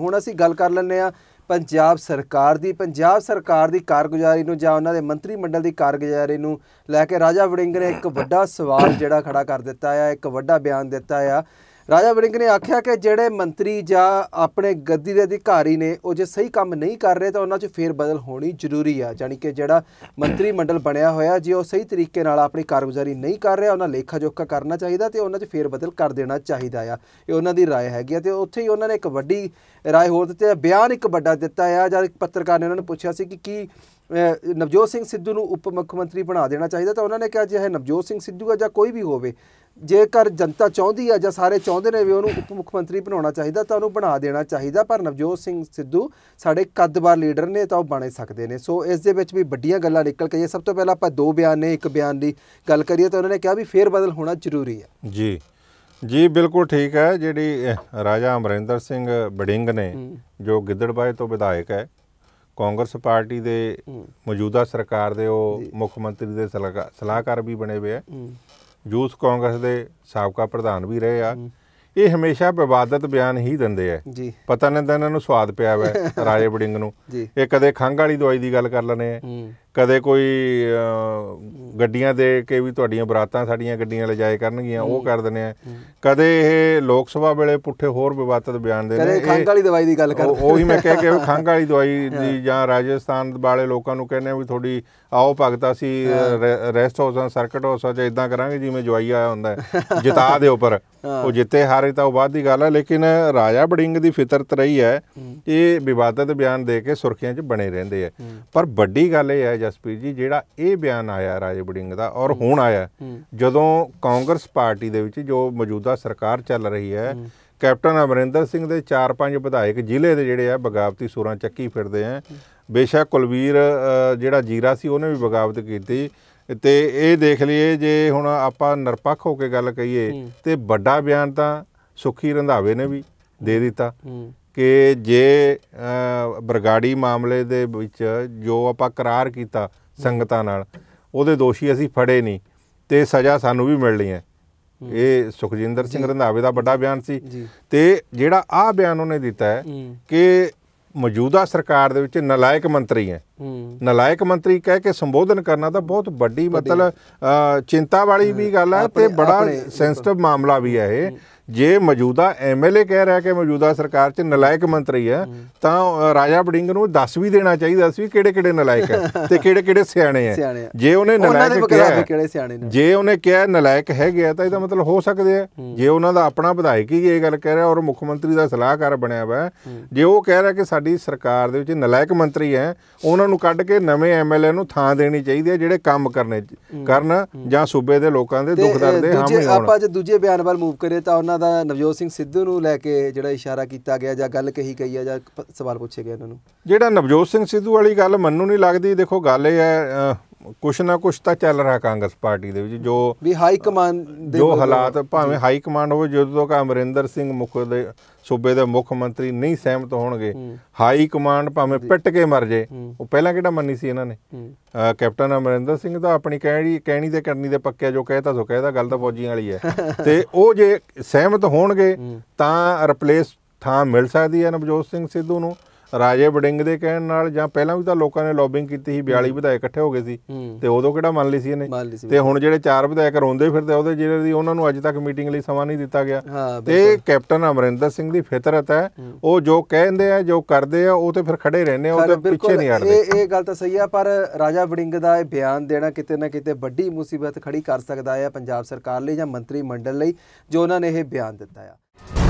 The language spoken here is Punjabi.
ਹੁਣ ਅਸੀਂ ਗੱਲ ਕਰ ਲੈਂਦੇ ਆ ਪੰਜਾਬ ਸਰਕਾਰ ਦੀ ਪੰਜਾਬ ਸਰਕਾਰ ਦੀ ਕਾਰਗੁਜ਼ਾਰੀ ਨੂੰ ਜਾਂ ਉਹਨਾਂ ਦੇ ਮੰਤਰੀ ਮੰਡਲ ਦੀ ਕਾਰਗੁਜ਼ਾਰੀ ਨੂੰ ਲੈ ਕੇ ਰਾਜਾ ਵੜਿੰਗ ਨੇ ਇੱਕ ਵੱਡਾ ਸਵਾਲ ਜਿਹੜਾ ਖੜਾ ਕਰ ਦਿੱਤਾ ਆ ਇੱਕ ਵੱਡਾ ਬਿਆਨ ਦਿੱਤਾ ਆ ਰਾਜਾ ਵੜਿੰਗ ਨੇ ਆਖਿਆ ਕਿ ਜਿਹੜੇ ਮੰਤਰੀ ਜਾਂ ਆਪਣੇ ਗੱਦੀ ਦੇ ਅਧਿਕਾਰੀ ਨੇ ਉਹ ਜੇ ਸਹੀ ਕੰਮ ਨਹੀਂ ਕਰ ਰਹੇ ਤਾਂ ਉਹਨਾਂ 'ਚ ਫੇਰ ਬਦਲ ਹੋਣੀ ਜ਼ਰੂਰੀ ਆ ਜਾਨੀ ਕਿ ਜਿਹੜਾ ਮੰਤਰੀ ਮੰਡਲ ਬਣਿਆ ਹੋਇਆ ਜੇ ਉਹ ਸਹੀ ਤਰੀਕੇ ਨਾਲ ਆਪਣੀ ਕਾਰਗੁਜ਼ਾਰੀ ਨਹੀਂ ਕਰ ਰਿਹਾ ਉਹਨਾਂ ਲੇਖਾ ਜੋਖਾ ਕਰਨਾ ਚਾਹੀਦਾ ਤੇ ਉਹਨਾਂ 'ਚ ਫੇਰ ਬਦਲ ਕਰ ਦੇਣਾ ਚਾਹੀਦਾ ਆ ਇਹ ਉਹਨਾਂ ਦੀ رائے ਹੈਗੀ ਆ ਤੇ ਉੱਥੇ ਹੀ ਉਹਨਾਂ ਨੇ ਇੱਕ ਵੱਡੀ رائے ਹੋਰ ਦਿੱਤੀ ਆ ਬਿਆਨ ਇੱਕ ਵੱਡਾ ਦਿੱਤਾ ਆ ਜਦ ਇੱਕ ਪੱਤਰਕਾਰ ਨੇ ਉਹਨਾਂ ਨੂੰ ਪੁੱਛਿਆ ਸੀ ਕਿ ਕੀ ਨਵਜੋਤ ਸਿੰਘ ਸਿੱਧੂ ਨੂੰ ਉਪ ਮੁੱਖ ਮੰਤਰੀ ਬਣਾ ਦੇਣਾ ਚਾਹੀਦਾ ਤਾਂ ਉਹਨਾਂ ਨੇ ਕਿਹਾ ਜੇ ਹੈ ਨਵਜੋਤ ਸਿੰਘ ਸਿੱਧੂ ਆ ਜਾਂ ਕੋਈ ਵੀ ਹੋਵੇ ਜੇਕਰ ਜਨਤਾ ਚਾਹੁੰਦੀ ਆ ਜਾਂ ਸਾਰੇ ਚਾਹੁੰਦੇ ਨੇ ਵੀ ਉਹਨੂੰ ਉਪ ਮੁੱਖ ਮੰਤਰੀ ਬਣਾਉਣਾ ਚਾਹੀਦਾ ਤਾਂ ਉਹਨੂੰ ਬਣਾ ਦੇਣਾ ਚਾਹੀਦਾ ਪਰ ਨਵਜੋਤ ਸਿੰਘ ਸਿੱਧੂ ਸਾਡੇ ਕੱਦਬਾਰ ਲੀਡਰ ਨੇ ਤਾਂ ਉਹ ਬਣੇ ਸਕਦੇ ਨੇ ਸੋ ਇਸ ਦੇ ਵਿੱਚ ਵੀ ਵੱਡੀਆਂ ਗੱਲਾਂ ਨਿਕਲ ਕੇ ਸਭ ਤੋਂ ਪਹਿਲਾਂ ਆਪਾਂ ਦੋ ਬਿਆਨ ਨੇ ਇੱਕ ਬਿਆਨ ਦੀ ਗੱਲ ਕਰੀਏ ਤਾਂ ਉਹਨਾਂ ਨੇ ਕਿਹਾ ਵੀ ਫੇਰ ਬਦਲ ਹੋਣਾ ਜ਼ਰੂਰੀ ਹੈ ਜੀ ਜੀ ਬਿਲਕੁਲ ਠੀਕ ਹੈ ਜਿਹੜੀ ਰਾਜਾ ਅਮਰਿੰਦਰ ਸਿੰਘ ਬੜਿੰਗ ਨੇ ਜੋ ਗਿੱਦੜਬਾਏ ਤੋਂ ਵਿਧਾਇਕ ਹੈ ਕਾਂਗਰਸ ਪਾਰਟੀ ਦੇ ਮੌਜੂਦਾ ਸਰਕਾਰ ਦੇ ਉਹ ਮੁੱਖ ਮੰਤਰੀ ਦੇ ਸਲਾਹਕਾਰ ਵੀ ਬਣੇ ਹੋਏ ਆ ਯੂਥ ਕਾਂਗਰਸ ਦੇ ਸਾਬਕਾ ਪ੍ਰਧਾਨ ਵੀ ਰਹੇ ਆ ਇਹ ਹਮੇਸ਼ਾ ਵਿਵਾਦਤ ਬਿਆਨ ਹੀ ਦਿੰਦੇ ਆ ਪਤਾ ਨਹੀਂ ਤਾਂ ਇਹਨਾਂ ਨੂੰ ਸਵਾਦ ਪਿਆ ਹੋਇਆ ਰਾਜੇ ਬੜਿੰਗ ਨੂੰ ਇਹ ਕਦੇ ਖੰਗ ਵਾਲੀ ਦਵਾਈ ਦੀ ਗੱਲ ਕਰ ਲੈਣੇ ਆ ਕਦੇ ਕੋਈ ਗੱਡੀਆਂ ਦੇ ਕੇ ਵੀ ਤੁਹਾਡੀਆਂ ਬਰਾਤਾਂ ਸਾਡੀਆਂ ਗੱਡੀਆਂ ਲੈ ਜਾਏ ਕਰਨਗੀਆਂ ਉਹ ਕਰ ਦਿੰਦੇ ਆ ਕਦੇ ਇਹ ਲੋਕ ਸਭਾ ਵੇਲੇ ਪੁੱਠੇ ਹੋਰ ਵਿਵਾਦਤ ਬਿਆਨ ਦੇ ਨੇ ਕਦੇ ਖੰਗ ਵਾਲੀ ਦਵਾਈ ਦੀ ਗੱਲ ਕਰਦੇ ਹੀ ਮੈਂ ਕਹਿ ਕੇ ਖੰਗ ਵਾਲੀ ਦਵਾਈ ਦੀ ਜਾਂ ਰਾਜਸਥਾਨ ਵਾਲੇ ਲੋਕਾਂ ਨੂੰ ਕਹਿੰਦੇ ਵੀ ਥੋੜੀ ਆਓ ਭਗਤਾ ਸੀ ਰੈਸਟ ਹਾਊਸਾਂ ਸਰਕਟ ਹਾਊਸਾਂ 'ਚ ਇਦਾਂ ਕਰਾਂਗੇ ਜਿਵੇਂ ਜਵਾਈ ਆਇਆ ਹੁੰਦਾ ਜਿਤਾ ਦੇ ਉੱਪਰ ਉਹ ਜਿੱਤੇ ਹਾਰੇ ਤਾਂ ਉਹ ਬਾਅਦ ਦੀ ਗੱਲ ਹੈ ਲੇਕਿਨ ਰਾਜਾ ਬੜਿੰਗ ਦੀ ਫਿਤਰਤ ਰਹੀ ਹੈ ਇਹ ਵਿਵਾਦਤ ਬਿਆਨ ਦੇ ਕੇ ਸੁਰਖੀਆਂ 'ਚ ਬਣੇ ਰਹਿੰਦੇ ਆ ਪਰ ਵੱਡੀ ਗੱਲ ਇਹ ਹੈ ਜਸਪੀਰ ਜੀ ਜਿਹੜਾ ਇਹ ਬਿਆਨ ਆਇਆ ਰਾਜਾ ਵਿੰਗ ਦਾ ਔਰ ਹੁਣ ਆਇਆ ਜਦੋਂ ਕਾਂਗਰਸ ਪਾਰਟੀ ਦੇ ਵਿੱਚ ਜੋ ਮੌਜੂਦਾ ਸਰਕਾਰ ਚੱਲ ਰਹੀ ਹੈ ਕੈਪਟਨ ਅਮਰਿੰਦਰ ਸਿੰਘ ਦੇ 4-5 ਵਿਧਾਇਕ ਜ਼ਿਲ੍ਹੇ ਦੇ ਜਿਹੜੇ ਆ ਬਗਾਵਤੀ ਸੂਰਾਂ ਚੱਕੀ ਫਿਰਦੇ ਆ ਬੇਸ਼ੱਕ ਕੁਲਵੀਰ ਜਿਹੜਾ ਜੀਰਾ ਸੀ ਉਹਨੇ ਵੀ ਬਗਾਵਤ ਕੀਤੀ ਤੇ ਇਹ ਦੇਖ ਲਈਏ ਜੇ ਹੁਣ ਆਪਾਂ ਨਿਰਪੱਖ ਹੋ ਕੇ ਗੱਲ ਕਹੀਏ ਤੇ ਵੱਡਾ ਬਿਆਨ ਤਾਂ ਸੁਖੀ ਰੰਧਾਵੇ ਨੇ ਵੀ ਦੇ ਦਿੱਤਾ ਕਿ ਜੇ ਬਰਗਾੜੀ ਮਾਮਲੇ ਦੇ ਵਿੱਚ ਜੋ ਆਪਾਂ ਕਰਾਰ ਕੀਤਾ ਸੰਗਤਾਂ ਨਾਲ ਉਹਦੇ ਦੋਸ਼ੀ ਅਸੀਂ ਫੜੇ ਨਹੀਂ ਤੇ ਸਜ਼ਾ ਸਾਨੂੰ ਵੀ ਮਿਲਣੀ ਹੈ ਇਹ ਸੁਖਜਿੰਦਰ ਸਿੰਘ ਰੰਧਾਵੇ ਦਾ ਵੱਡਾ ਬਿਆਨ ਸੀ ਤੇ ਜਿਹੜਾ ਆ ਬਿਆਨ ਉਹਨੇ ਦਿੱਤਾ ਹੈ ਕਿ ਮੌਜੂਦਾ ਸਰਕਾਰ ਦੇ ਵਿੱਚ ਨਲਾਇਕ ਮੰਤਰੀ ਹੈ ਨਲਾਇਕ ਮੰਤਰੀ ਕਹਿ ਕੇ ਸੰਬੋਧਨ ਕਰਨਾ ਤਾਂ ਬਹੁਤ ਵੱਡੀ ਮਤਲਬ ਚਿੰਤਾ ਵਾਲੀ ਵੀ ਗੱਲ ਹੈ ਤੇ ਬੜਾ ਸੈਂਸਿਟਿਵ ਮਾਮਲਾ ਵੀ ਹੈ ਇਹ ਜੇ ਮੌਜੂਦਾ ਐਮਐਲਏ ਕਹਿ ਰਿਹਾ ਕਿ ਮੌਜੂਦਾ ਸਰਕਾਰ 'ਚ ਨਲਾਇਕ ਮੰਤਰੀ ਹੈ ਤਾਂ ਰਾਜਾ ਬੜਿੰਗ ਨੂੰ ਦੱਸ ਵੀ ਦੇਣਾ ਚਾਹੀਦਾ ਸੀ ਕਿਹੜੇ ਕਿਹੜੇ ਨਲਾਇਕ ਹੈ ਤੇ ਕਿਹੜੇ ਕਿਹੜੇ ਸਿਆਣੇ ਹੈ ਜੇ ਉਹਨੇ ਨਲਾਇਕ ਕਿਹਾ ਜੇ ਉਹਨੇ ਕਿਹਾ ਨਲਾਇਕ ਹੈ ਗਿਆ ਤਾਂ ਇਹਦਾ ਮਤਲਬ ਹੋ ਸਕਦੇ ਹੈ ਜੇ ਉਹਨਾਂ ਦਾ ਆਪਣਾ ਵਿਧਾਇਕ ਹੀ ਇਹ ਗੱਲ ਕਹਿ ਰਿਹਾ ਔਰ ਮੁੱਖ ਮੰਤਰੀ ਦਾ ਸਲਾਹਕਾਰ ਬਣਿਆ ਹੋਇਆ ਜੇ ਉਹ ਕਹਿ ਰਿਹਾ ਕਿ ਸਾਡੀ ਸਰਕਾਰ ਦੇ ਵਿੱਚ ਨਲਾਇਕ ਮੰਤਰੀ ਹੈ ਉਹਨਾਂ ਉਹਨਾਂ ਨੂੰ ਕੱਢ ਕੇ ਨਵੇਂ ਐਮਐਲਏ ਨੂੰ ਥਾਂ ਦੇਣੀ ਚਾਹੀਦੀ ਹੈ ਜਿਹੜੇ ਕੰਮ ਕਰਨੇ ਕਰਨ ਜਾਂ ਸੂਬੇ ਦੇ ਲੋਕਾਂ ਦੇ ਦੁੱਖ ਦਰਦ ਦੇ ਹਾਮੀ ਹੋਣ ਆਪਾਂ ਜੇ ਦੂਜੇ ਬਿਆਨ ਵੱਲ ਮੂਵ ਕਰੇ ਤਾਂ ਉਹਨਾਂ ਦਾ ਨਵਜੋਤ ਸਿੰਘ ਸਿੱਧੂ ਨੂੰ ਲੈ ਕੇ ਜਿਹੜਾ ਇਸ਼ਾਰਾ ਕੀਤਾ ਗਿਆ ਜਾਂ ਗੱਲ ਕਹੀ ਗਈ ਹੈ ਜਾਂ ਸਵਾਲ ਪੁੱਛੇ ਗਏ ਉਹਨਾਂ ਨੂੰ ਜਿਹੜਾ ਨਵਜੋਤ ਸਿੰਘ ਸਿੱਧੂ ਵਾਲੀ ਗੱਲ ਮੰਨੂ ਨਹੀਂ ਲੱਗਦੀ ਦੇਖੋ ਗੱਲ ਇਹ ਹੈ ਕੁਛ ਨਾ ਕੁਛ ਤਾਂ ਚੱਲ ਰਿਹਾ ਕਾਂਗਰਸ ਪਾਰਟੀ ਦੇ ਵਿੱਚ ਜੋ ਵੀ ਹਾਈ ਕਮਾਂਡ ਦੇ ਜੋ ਹਾਲਾਤ ਭਾਵੇਂ ਹਾਈ ਕਮਾਂਡ ਹੋਵੇ ਜਦੋਂ ਤੱਕ ਅਮਰਿੰਦਰ ਸਿੰਘ ਮੁੱਖ ਦੇ ਸੂਬੇ ਦੇ ਮੁੱਖ ਮੰਤਰੀ ਨਹੀਂ ਸਹਿਮਤ ਹੋਣਗੇ ਹਾਈ ਕਮਾਂਡ ਭਾਵੇਂ ਪਿੱਟ ਕੇ ਮਰ ਜੇ ਉਹ ਪਹਿਲਾਂ ਕਿਹੜਾ ਮੰਨੀ ਸੀ ਇਹਨਾਂ ਨੇ ਕੈਪਟਨ ਅਮਰਿੰਦਰ ਸਿੰਘ ਦਾ ਆਪਣੀ ਕਹਿਣੀ ਕਹਿਣੀ ਤੇ ਕਰਨੀ ਦੇ ਪੱਕੇ ਜੋ ਕਹਿਤਾ ਸੋ ਕਹਿਦਾ ਗੱਲ ਤਾਂ ਫੌਜੀਆਂ ਵਾਲੀ ਹੈ ਤੇ ਉਹ ਜੇ ਸਹਿਮਤ ਹੋਣਗੇ ਤਾਂ ਰਿਪਲੇਸ ਥਾਂ ਮਿਲ ਸਕਦੀ ਹੈ ਨਵਜੋਤ ਸਿੰਘ ਸਿੱਧੂ ਨੂੰ ਰਾਜੇ ਵੜਿੰਗ ਦੇ ਕਹਿਣ ਨਾਲ ਜਾਂ ਪਹਿਲਾਂ ਵੀ ਤਾਂ ਲੋਕਾਂ ਨੇ ਲੌਬਿੰਗ ਕੀਤੀ ਸੀ 42 ਵਿਧਾਇਕ ਇਕੱਠੇ ਹੋ ਗਏ ਸੀ ਤੇ ਉਦੋਂ ਕਿਹੜਾ ਮੰਨ ਲਈ ਸੀ ਇਹਨੇ ਤੇ ਹੁਣ ਜਿਹੜੇ ਚਾਰ ਵਿਧਾਇਕ ਰੋਂਦੇ ਫਿਰਦੇ ਉਹਦੇ ਜਿਹੜੇ ਦੀ ਉਹਨਾਂ ਨੂੰ ਅੱਜ ਤੱਕ ਮੀਟਿੰਗ ਲਈ ਸਮਾਂ ਨਹੀਂ ਦਿੱਤਾ ਗਿਆ ਤੇ ਕੈਪਟਨ ਅਮਰਿੰਦਰ ਸਿੰਘ ਦੀ ਫਿਤਰਤ ਹੈ ਉਹ ਜੋ ਕਹਿੰਦੇ ਆ ਜੋ ਕਰਦੇ ਆ ਉਹ ਤੇ ਫਿਰ ਖੜੇ ਰਹਿੰਦੇ ਆ ਉਹ ਤੇ ਪਿੱਛੇ ਨਹੀਂ ਹਟਦੇ ਇਹ ਇਹ ਗੱਲ ਤਾਂ ਸਹੀ ਆ ਪਰ ਰਾਜਾ ਵੜਿੰਗ ਦਾ ਇਹ ਬਿਆਨ ਦੇਣਾ ਕਿਤੇ ਨਾ ਕਿਤੇ ਵੱਡੀ ਮੁਸੀਬਤ ਖੜੀ ਕਰ ਸਕਦਾ ਹੈ ਪੰਜਾਬ ਸਰਕਾਰ ਲਈ ਜਾਂ ਮੰਤਰੀ ਮੰਡਲ ਲਈ ਜੋ ਉਹਨਾਂ ਨੇ ਇਹ ਬਿਆਨ ਦਿੱਤਾ ਆ